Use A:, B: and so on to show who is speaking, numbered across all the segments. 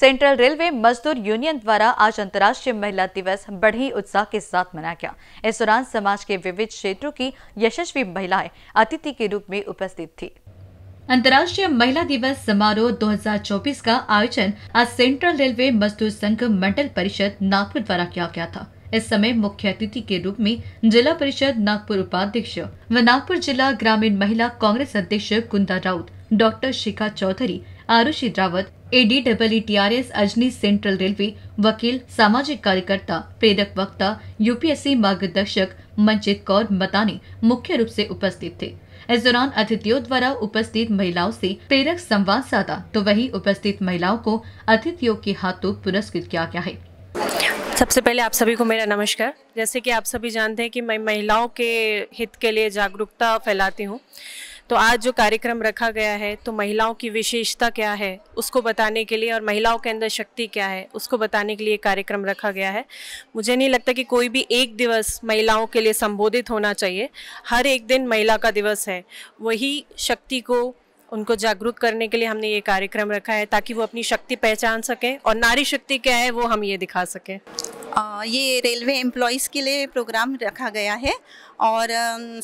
A: central railway मजदूर union द्वारा आज अंतर्राष्ट्रीय महिला दिवस बड़े उत्साह के साथ मनाया गया इस दौरान समाज के विविध क्षेत्रों की यशस्वी महिलाएं अतिथि के रूप में उपस्थित थी अंतर्राष्ट्रीय महिला दिवस समारोह 2024 का आयोजन आज सेंट्रल रेलवे मजदूर संघ मंडल परिषद नागपुर द्वारा किया गया था इस समय मुख्य अतिथि के रूप में जिला परिषद नागपुर उपाध्यक्ष व नागपुर जिला ग्रामीण महिला कांग्रेस अध्यक्ष Kunda Raut doctor Shikha Chaudhary Arushi Rawat A D W T R S e e Ajni central railway वकील सामाजिक कार्यकर्ता प्रेरक वक्ता यूपीएससी मार्गदर्शक मंचित कौर मतानी मुख्य रूप से उपस्थित थे इस दौरान अतिथियों द्वारा उपस्थित महिलाओं से प्रेरक संवाद साधा तो वही उपस्थित महिलाओं को अतिथियों के हाथों पुरस्कृत किया गया है सबसे पहले आप सभी को मेरा नमस्कार
B: जैसे कि आप सभी जानते हैं कि मैं महिलाओं के हित के लिए जागरूकता फैलाती हूँ तो आज जो कार्यक्रम रखा गया है तो महिलाओं की विशेषता क्या है उसको बताने के लिए और महिलाओं के अंदर शक्ति क्या है उसको बताने के लिए कार्यक्रम रखा गया है मुझे नहीं लगता कि कोई भी एक दिवस महिलाओं के लिए संबोधित होना चाहिए हर एक दिन महिला का दिवस है वही शक्ति को उनको जागरूक करने के लिए हमने ये कार्यक्रम रखा है ताकि वो अपनी शक्ति पहचान सकें और नारी शक्ति क्या है वो हम ये दिखा सकें
C: ये रेलवे एम्प्लॉयज़ के लिए प्रोग्राम रखा गया है और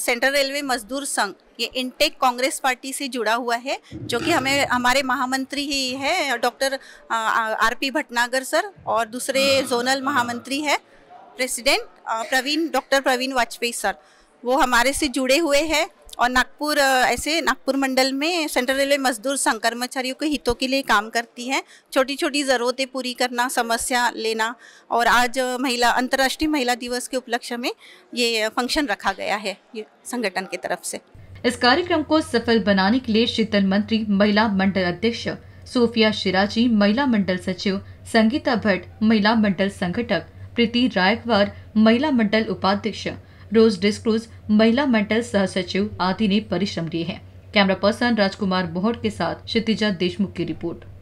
C: सेंट्रल रेलवे मजदूर संघ ये इनटेक कांग्रेस पार्टी से जुड़ा हुआ है जो कि हमें हमारे महामंत्री ही है doctor R P Bhatnagar sir और दूसरे जोनल महामंत्री है president Praveen doctor Praveen Vajpayee sir वो हमारे से जुड़े हुए हैं और नागपुर ऐसे नागपुर मंडल में सेंट्रल रेलवे मजदूर संघ कर्मचारियों के हितों के लिए काम करती है छोटी छोटी ज़रूरतें पूरी करना समस्या लेना और आज महिला अंतर्राष्ट्रीय महिला दिवस के उपलक्ष्य में ये फंक्शन रखा गया है
A: ये संगठन की तरफ से इस कार्यक्रम को सफल बनाने के लिए शीतल मंत्री महिला मंडल अध्यक्ष सोफिया शिराजी महिला मंडल सचिव संगीता भट्ट महिला मंडल संगठक प्रीति रायकवार महिला मंडल उपाध्यक्ष रोज डिस्क्रूज महिला मंडल सह सचिव आदि ने परिश्रम दिए हैं कैमरा पर्सन राजकुमार मोहर के साथ क्षितिजा देशमुख की रिपोर्ट